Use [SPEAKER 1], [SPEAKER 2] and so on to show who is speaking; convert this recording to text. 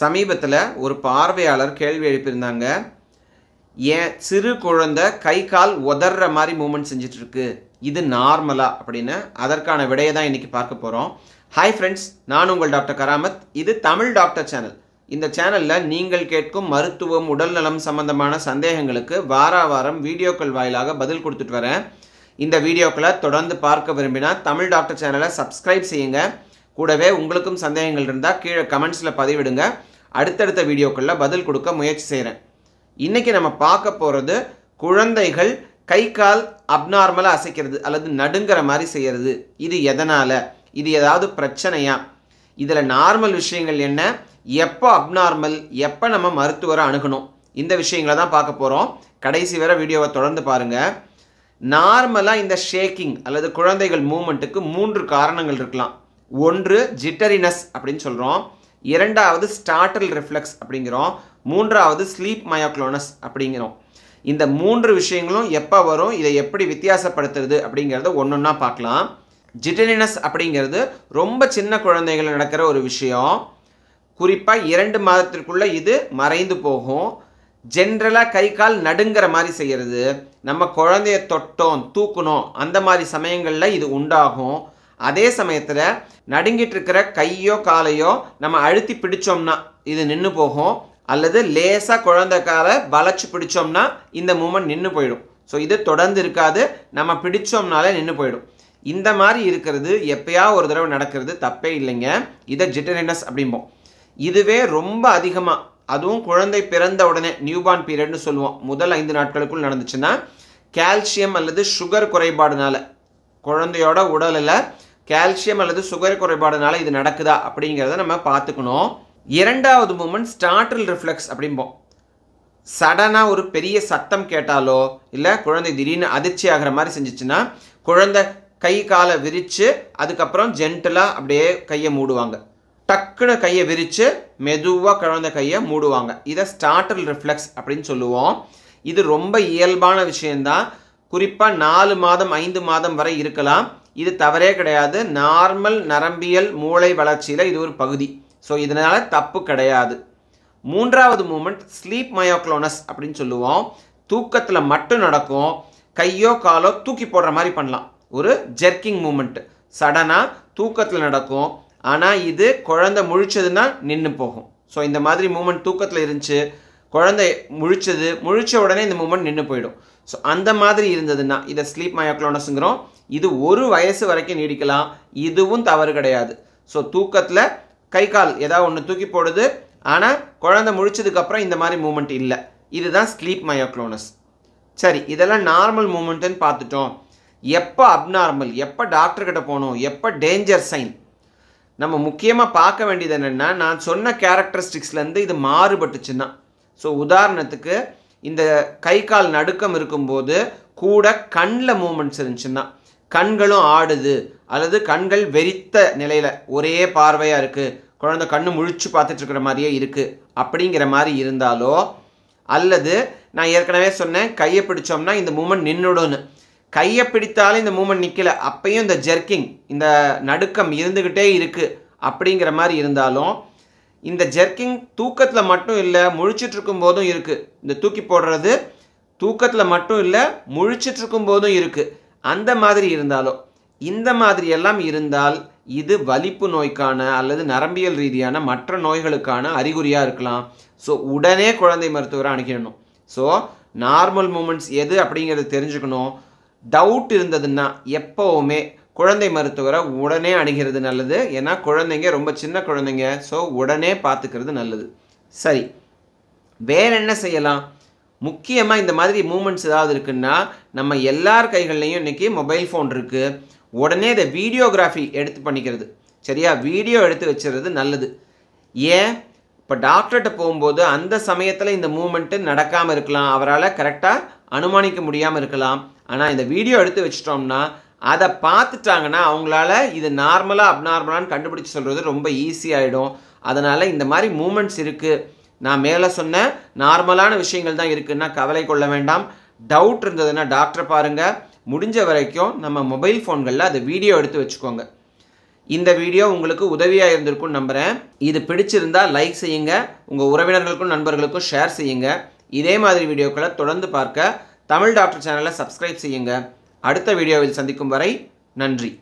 [SPEAKER 1] சமீபத்தில் ஒரு பார்வையாளர் கேள்வி எழுப்பியிருந்தாங்க ஏன் சிறு குழந்தை கை கால் உதர்ற மாதிரி மூமெண்ட் இருக்கு இது நார்மலா அப்படின்னு அதற்கான விடையை தான் இன்றைக்கி பார்க்க போகிறோம் ஹாய் ஃப்ரெண்ட்ஸ் நான் உங்கள் டாக்டர் கராமத் இது தமிழ் டாக்டர் சேனல் இந்த சேனலில் நீங்கள் கேட்கும் மருத்துவம் உடல்நலம் சம்பந்தமான சந்தேகங்களுக்கு வார வாரம் வீடியோக்கள் வாயிலாக பதில் கொடுத்துட்டு வரேன் இந்த வீடியோக்களை தொடர்ந்து பார்க்க விரும்பினா தமிழ் டாக்டர் சேனலை சப்ஸ்கிரைப் செய்யுங்கள் கூடவே உங்களுக்கும் சந்தேகங்கள் இருந்தால் கீழே கமெண்ட்ஸில் பதிவிடுங்க அடுத்தடுத்த வீடியோக்களில் பதில் கொடுக்க முயற்சி செய்கிறேன் இன்றைக்கி நம்ம பார்க்க போகிறது குழந்தைகள் கை கால் அப்நார்மலாக அசைக்கிறது அல்லது நடுங்கிற மாதிரி செய்கிறது இது எதனால் இது ஏதாவது பிரச்சனையா இதில் நார்மல் விஷயங்கள் என்ன எப்போ அப்நார்மல் எப்போ நம்ம மருத்துவரை அணுகணும் இந்த விஷயங்களை தான் பார்க்க போகிறோம் கடைசி வரை வீடியோவை தொடர்ந்து பாருங்கள் நார்மலாக இந்த ஷேக்கிங் அல்லது குழந்தைகள் மூமெண்ட்டுக்கு மூன்று காரணங்கள் இருக்கலாம் ஒன்று ஜிட்டரினஸ் அப்படின்னு சொல்கிறோம் இரண்டாவது ஸ்டார்டல் ரிஃப்ளெக்ஸ் அப்படிங்கிறோம் மூன்றாவது ஸ்லீப் மயோக்ளோனஸ் அப்படிங்கிறோம் இந்த மூன்று விஷயங்களும் எப்போ வரும் இதை எப்படி வித்தியாசப்படுத்துறது அப்படிங்கிறத ஒன்று ஒன்றா பார்க்கலாம் ஜிட்டனினஸ் அப்படிங்கிறது ரொம்ப சின்ன குழந்தைகள் நடக்கிற ஒரு விஷயம் குறிப்பாக இரண்டு மாதத்திற்குள்ளே இது மறைந்து போகும் ஜென்ரலாக கை கால் நடுங்கிற மாதிரி செய்கிறது நம்ம குழந்தைய தொட்டோம் தூக்கணும் அந்த மாதிரி சமயங்களில் இது உண்டாகும் அதே சமயத்தில் நடுங்கிட்டு இருக்கிற கையோ காலையோ நம்ம அழுத்தி பிடிச்சோம்னா இது நின்று போகும் அல்லது லேசாக குழந்த காலை வளைச்சி பிடிச்சோம்னா இந்த மூமெண்ட் நின்று போயிடும் ஸோ இது தொடர்ந்து இருக்காது நம்ம பிடிச்சோம்னாலே நின்று போயிடும் இந்த மாதிரி இருக்கிறது எப்பயா ஒரு தடவை நடக்கிறது தப்பே இல்லைங்க இதை ஜிட்டரினஸ் அப்படிம்போம் இதுவே ரொம்ப அதிகமாக அதுவும் குழந்தை பிறந்த உடனே நியூபார்ன் பீரியட்னு சொல்லுவோம் முதல் ஐந்து நாட்களுக்குள் நடந்துச்சுன்னா கால்சியம் அல்லது சுகர் குறைபாடுனால குழந்தையோட உடலில் கால்சியம் அல்லது சுகர் குறைபாடுனால இது நடக்குதா அப்படிங்கிறத நம்ம பார்த்துக்கணும் இரண்டாவது மூமெண்ட் ஸ்டார்டில் ரிஃப்ளெக்ஸ் அப்படிம்போம் சடனாக ஒரு பெரிய சத்தம் கேட்டாலோ இல்லை குழந்தை திடீர்னு அதிர்ச்சி ஆகிற மாதிரி செஞ்சிச்சுன்னா குழந்தை கை காலை விரித்து அதுக்கப்புறம் ஜென்டலாக அப்படியே கையை மூடுவாங்க டக்குன்னு கையை விரித்து மெதுவாக குழந்தை கையை மூடுவாங்க இதை ஸ்டார்டல் ரிஃப்ளெக்ஸ் அப்படின்னு சொல்லுவோம் இது ரொம்ப இயல்பான விஷயந்தான் குறிப்பாக நாலு மாதம் ஐந்து மாதம் வரை இருக்கலாம் இது தவறே கிடையாது நார்மல் நரம்பியல் மூளை வளர்ச்சியில் இது ஒரு பகுதி ஸோ இதனால் தப்பு கிடையாது மூன்றாவது மூமெண்ட் ஸ்லீப் மயோக்ளோனஸ் அப்படின்னு சொல்லுவோம் தூக்கத்தில் மட்டும் நடக்கும் கையோ காலோ தூக்கி போடுற மாதிரி பண்ணலாம் ஒரு ஜெர்க்கிங் மூமெண்ட்டு சடனாக தூக்கத்தில் நடக்கும் ஆனால் இது குழந்தை முழிச்சதுன்னா நின்று போகும் ஸோ இந்த மாதிரி மூமெண்ட் தூக்கத்தில் இருந்துச்சு குழந்தை முழிச்சது முழிச்ச உடனே இந்த மூமெண்ட் நின்று போயிடும் ஸோ அந்த மாதிரி இருந்ததுன்னா இதை ஸ்லீப் மயோக்ளோனஸுங்கிறோம் இது ஒரு வயசு வரைக்கும் நீடிக்கலாம் இதுவும் தவறு கிடையாது ஸோ தூக்கத்தில் கை கால் ஏதாவது ஒன்று தூக்கி போடுது ஆனால் குழந்தை முழிச்சதுக்கப்புறம் இந்த மாதிரி மூமெண்ட் இல்லை இதுதான் ஸ்லீப் மயோக்ளோனஸ் சரி இதெல்லாம் நார்மல் மூமெண்ட்டுன்னு பார்த்துட்டோம் எப்போ அப்நார்மல் எப்போ டாக்டர்கிட்ட போகணும் எப்போ டேஞ்சர் சைன் நம்ம முக்கியமாக பார்க்க வேண்டியது என்னென்னா நான் சொன்ன கேரக்டரிஸ்டிக்ஸ்லேருந்து இது மாறுபட்டுச்சுன்னா ஸோ உதாரணத்துக்கு இந்த கை கால் நடுக்கம் இருக்கும்போது கூட கண்ணில் மூமெண்ட்ஸ் இருந்துச்சுன்னா கண்களும் ஆடுது அல்லது கண்கள் வெறித்த நிலையில் ஒரே பார்வையாக இருக்குது குழந்த கண்ணு முழிச்சு பார்த்துட்ருக்குற மாதிரியே இருக்குது அப்படிங்கிற மாதிரி இருந்தாலோ அல்லது நான் ஏற்கனவே சொன்னேன் கையை பிடிச்சோம்னா இந்த மூமெண்ட் நின்றுடும்னு கையை பிடித்தாலும் இந்த மூமெண்ட் நிற்கல அப்பையும் இந்த ஜெர்க்கிங் இந்த நடுக்கம் இருந்துக்கிட்டே இருக்குது அப்படிங்கிற மாதிரி இருந்தாலும் இந்த ஜெர்க்கிங் தூக்கத்தில் மட்டும் இல்லை இருக்கும் போதும் இருக்குது இந்த தூக்கி போடுறது தூக்கத்தில் மட்டும் இல்லை இருக்கும் போதும் இருக்குது அந்த மாதிரி இருந்தாலும் இந்த மாதிரி எல்லாம் இருந்தால் இது வலிப்பு நோய்க்கான அல்லது நரம்பியல் ரீதியான மற்ற நோய்களுக்கான அறிகுறியாக இருக்கலாம் ஸோ உடனே குழந்தை மருத்துவரை அணுகிடணும் ஸோ நார்மல் மூமெண்ட்ஸ் எது அப்படிங்கிறது தெரிஞ்சுக்கணும் டவுட் இருந்ததுன்னா எப்போவுமே குழந்தை மருத்துவரை உடனே அணுகிறது நல்லது ஏன்னா குழந்தைங்க ரொம்ப சின்ன குழந்தைங்க ஸோ உடனே பார்த்துக்கிறது நல்லது சரி வேற என்ன செய்யலாம் முக்கியமாக இந்த மாதிரி மூமெண்ட்ஸ் ஏதாவது இருக்குன்னா நம்ம எல்லார் கைகள்லையும் இன்றைக்கி மொபைல் ஃபோன் இருக்குது உடனே இதை வீடியோகிராஃபி எடுத்து பண்ணிக்கிறது சரியா வீடியோ எடுத்து வச்சுறது நல்லது ஏன் இப்போ டாக்டர்கிட்ட போகும்போது அந்த சமயத்தில் இந்த மூமெண்ட்டு நடக்காமல் இருக்கலாம் அவரால் கரெக்டாக அனுமானிக்க முடியாமல் இருக்கலாம் ஆனால் இந்த வீடியோ எடுத்து வச்சிட்டோம்னா அதை பார்த்துட்டாங்கன்னா அவங்களால இது நார்மலாக அப்நார்மலான்னு கண்டுபிடிச்சி சொல்கிறது ரொம்ப ஈஸியாகிடும் அதனால் இந்த மாதிரி மூமெண்ட்ஸ் இருக்குது நான் மேலே சொன்ன நார்மலான விஷயங்கள் தான் இருக்குதுன்னா கவலை கொள்ள வேண்டாம் டவுட் இருந்ததுன்னா டாக்டரை பாருங்கள் முடிஞ்ச வரைக்கும் நம்ம மொபைல் ஃபோன்களில் அதை வீடியோ எடுத்து வச்சுக்கோங்க இந்த வீடியோ உங்களுக்கு உதவியாக இருந்திருக்கும்னு நம்புகிறேன் இது பிடிச்சிருந்தால் லைக் செய்யுங்க உங்கள் உறவினர்களுக்கும் நண்பர்களுக்கும் ஷேர் செய்யுங்க இதே மாதிரி வீடியோக்களை தொடர்ந்து பார்க்க தமிழ் டாக்டர் சேனலை சப்ஸ்கிரைப் செய்யுங்க அடுத்த வீடியோவில் சந்திக்கும் வரை நன்றி